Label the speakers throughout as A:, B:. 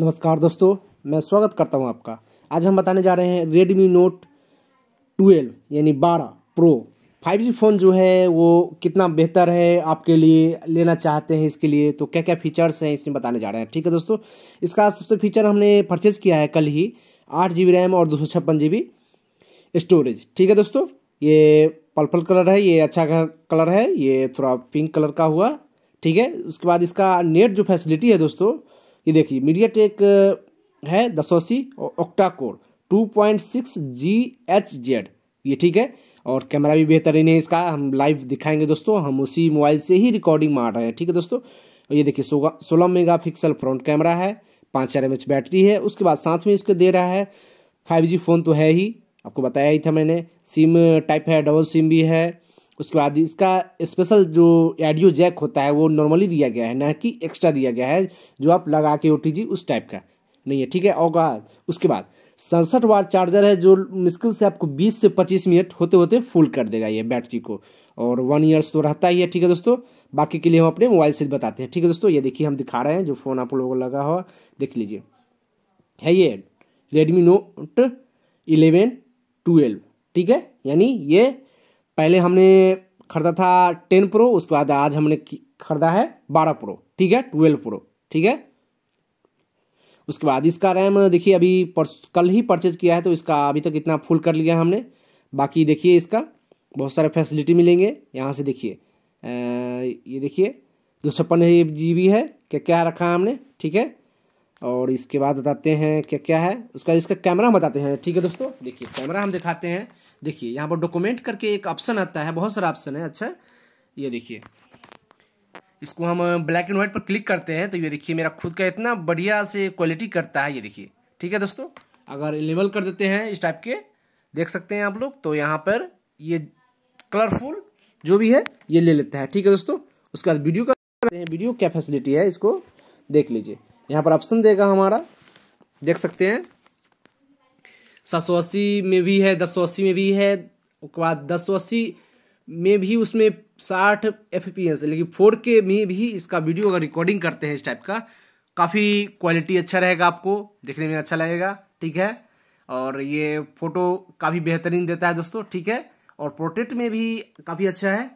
A: नमस्कार दोस्तों मैं स्वागत करता हूं आपका आज हम बताने जा रहे हैं रेडमी नोट 12 यानी 12 प्रो 5G फ़ोन जो है वो कितना बेहतर है आपके लिए लेना चाहते हैं इसके लिए तो क्या क्या फीचर्स हैं इसमें बताने जा रहे हैं ठीक है दोस्तों इसका सबसे फीचर हमने परचेज़ किया है कल ही आठ जी रैम और दो स्टोरेज ठीक है दोस्तों ये पर्पल कलर है ये अच्छा कलर है ये थोड़ा पिंक कलर का हुआ ठीक है उसके बाद इसका नेट जो फैसिलिटी है दोस्तों ये देखिए मीडिया टेक है दसोसी और octa core two point six G H Z ये ठीक है और कैमरा भी बेहतरीन है इसका हम लाइव दिखाएंगे दोस्तों हम उसी मोबाइल से ही रिकॉर्डिंग मार रहे हैं ठीक है दोस्तों ये देखिए सोलह मेगा पिक्सल फ्रंट कैमरा है पाँच चार एम बैटरी है उसके बाद साथ में इसको दे रहा है फाइव जी फ़ोन तो है ही आपको बताया ही था मैंने सिम टाइप है डबल सिम भी है उसके बाद इसका स्पेशल जो एडियो जैक होता है वो नॉर्मली दिया गया है ना कि एक्स्ट्रा दिया गया है जो आप लगा के ओ उस टाइप का नहीं है ठीक है और उसके बाद सड़सठ वाट चार्जर है जो मुश्किल से आपको 20 से 25 मिनट होते होते फुल कर देगा ये बैटरी को और वन ईयर्स तो रहता ही है ठीक है दोस्तों बाकी के लिए हम अपने मोबाइल से बताते हैं ठीक है दोस्तों ये देखिए हम दिखा रहे हैं जो फ़ोन आप लोगों को लगा हुआ देख लीजिए है ये रेडमी नोट इलेवन ट्वेल्व ठीक है यानी ये पहले हमने खरीदा था टेन प्रो उसके बाद आज हमने खरीदा है बारह प्रो ठीक है ट्वेल्व प्रो ठीक है उसके बाद इसका रैम देखिए अभी कल ही परचेज किया है तो इसका अभी तक तो इतना फुल कर लिया हमने बाकी देखिए इसका बहुत सारे फैसिलिटी मिलेंगे यहाँ से देखिए ये देखिए दो सौ पंद्रह जी बी है क्या क्या रखा है हमने ठीक है और इसके बाद बताते हैं क्या क्या है उसका इसका कैमरा हम बताते हैं ठीक है दोस्तों देखिए कैमरा हम दिखाते हैं देखिए यहाँ पर डॉक्यूमेंट करके एक ऑप्शन आता है बहुत सारा ऑप्शन है अच्छा ये देखिए इसको हम ब्लैक एंड व्हाइट पर क्लिक करते हैं तो ये देखिए मेरा खुद का इतना बढ़िया से क्वालिटी करता है ये देखिए ठीक है दोस्तों अगर इनेबल कर देते हैं इस टाइप के देख सकते हैं आप लोग तो यहाँ पर ये कलरफुल जो भी है ये ले लेता है ठीक है दोस्तों उसके बाद वीडियो का वीडियो क्या फैसिलिटी है इसको देख लीजिए यहाँ पर ऑप्शन देगा हमारा देख सकते हैं सात सौ अस्सी में भी है दस सौ अस्सी में भी है उसके बाद दस सौ अस्सी में भी उसमें साठ एफ पी एस लेकिन फोर के में भी इसका वीडियो अगर रिकॉर्डिंग करते हैं इस टाइप का काफ़ी क्वालिटी अच्छा रहेगा आपको देखने में अच्छा लगेगा ठीक है और ये फ़ोटो काफ़ी बेहतरीन देता है दोस्तों ठीक है और पोर्ट्रेट में भी काफ़ी अच्छा है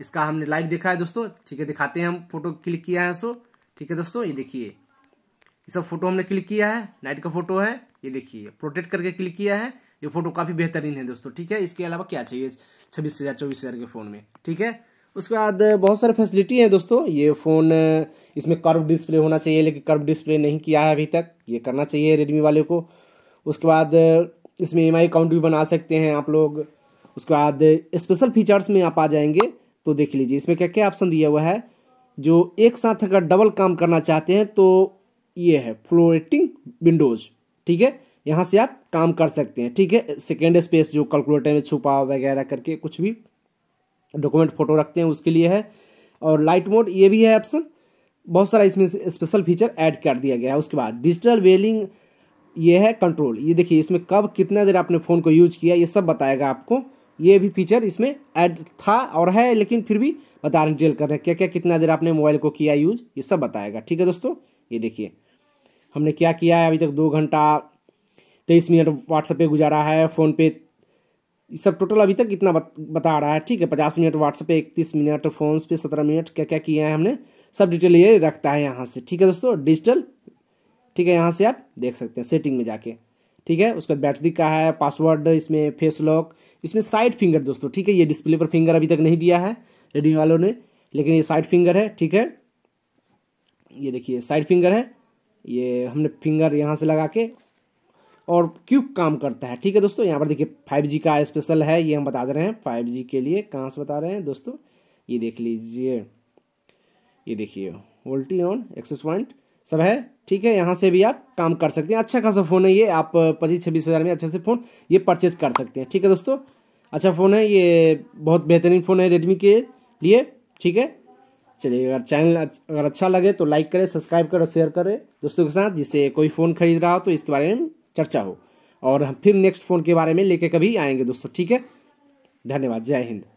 A: इसका हमने लाइव देखा है दोस्तों ठीक है दिखाते हैं हम फोटो क्लिक किया है सो ठीक है दोस्तों ये देखिए ये सब फोटो हमने क्लिक किया है नाइट का फोटो है ये देखिए प्रोटेक्ट करके क्लिक किया है ये फोटो काफ़ी बेहतरीन है दोस्तों ठीक है इसके अलावा क्या चाहिए छब्बीस हज़ार चौबीस हज़ार के फ़ोन में ठीक है उसके बाद बहुत सारे फैसिलिटी है दोस्तों ये फ़ोन इसमें कर्व डिस्प्ले होना चाहिए लेकिन कर्व डिस्प्ले नहीं किया है अभी तक ये करना चाहिए रेडमी वाले को उसके बाद इसमें ई अकाउंट भी बना सकते हैं आप लोग उसके बाद स्पेशल फीचर्स में आप आ जाएंगे तो देख लीजिए इसमें क्या क्या ऑप्शन दिया हुआ है जो एक साथ अगर डबल काम करना चाहते हैं तो ये है फ्लोरेटिंग विंडोज़ ठीक है यहाँ से आप काम कर सकते हैं ठीक है सेकेंड स्पेस जो कैलकुलेटर में छुपा वगैरह करके कुछ भी डॉक्यूमेंट फोटो रखते हैं उसके लिए है और लाइट मोड ये भी है ऑप्शन बहुत सारा इसमें स्पेशल फीचर ऐड कर दिया गया है उसके बाद डिजिटल वेलिंग ये है कंट्रोल ये देखिए इसमें कब कितना देर आपने फ़ोन को यूज किया ये सब बताएगा आपको ये भी फीचर इसमें ऐड था और है लेकिन फिर भी बता रहे डिटेल कर रहे हैं क्या क्या कितना देर आपने मोबाइल को किया यूज ये सब बताएगा ठीक है दोस्तों ये देखिए हमने क्या किया है अभी तक दो घंटा तेईस मिनट व्हाट्सएप पे गुजारा है फ़ोन पे सब टोटल अभी तक इतना बता रहा है ठीक है पचास मिनट व्हाट्सएप पे इकतीस मिनट फ़ोन पे सत्रह मिनट क्या क्या किया है हमने सब डिटेल ये रखता है यहाँ से ठीक है दोस्तों डिजिटल ठीक है यहाँ से आप देख सकते हैं सेटिंग में जाके ठीक है उसका बैटरी का है पासवर्ड इसमें फेस लॉक इसमें साइड फिंगर दोस्तों ठीक है ये डिस्प्ले पर फिंगर अभी तक नहीं दिया है रेडिंग वालों ने लेकिन ये साइड फिंगर है ठीक है ये देखिए साइड फिंगर है ये हमने फिंगर यहाँ से लगा के और क्यूब काम करता है ठीक है दोस्तों यहाँ पर देखिए फाइव जी का स्पेशल है ये हम बता दे रहे हैं फाइव जी के लिए कहाँ से बता रहे हैं दोस्तों ये देख लीजिए ये देखिए वोल्टी ऑन एक्सेस पॉइंट सब है ठीक है यहाँ से भी आप काम कर सकते हैं अच्छा खासा फ़ोन है ये आप पच्चीस छब्बीस हज़ार में अच्छे से फ़ोन ये परचेज कर सकते हैं ठीक है दोस्तों अच्छा फ़ोन है ये बहुत बेहतरीन फ़ोन है रेडमी के लिए ठीक है चलिए अगर चैनल अगर अच्छा लगे तो लाइक करें सब्सक्राइब करें और शेयर करें दोस्तों के साथ जिससे कोई फ़ोन खरीद रहा हो तो इसके बारे में चर्चा हो और हम फिर नेक्स्ट फ़ोन के बारे में लेके कभी आएंगे दोस्तों ठीक है धन्यवाद जय हिंद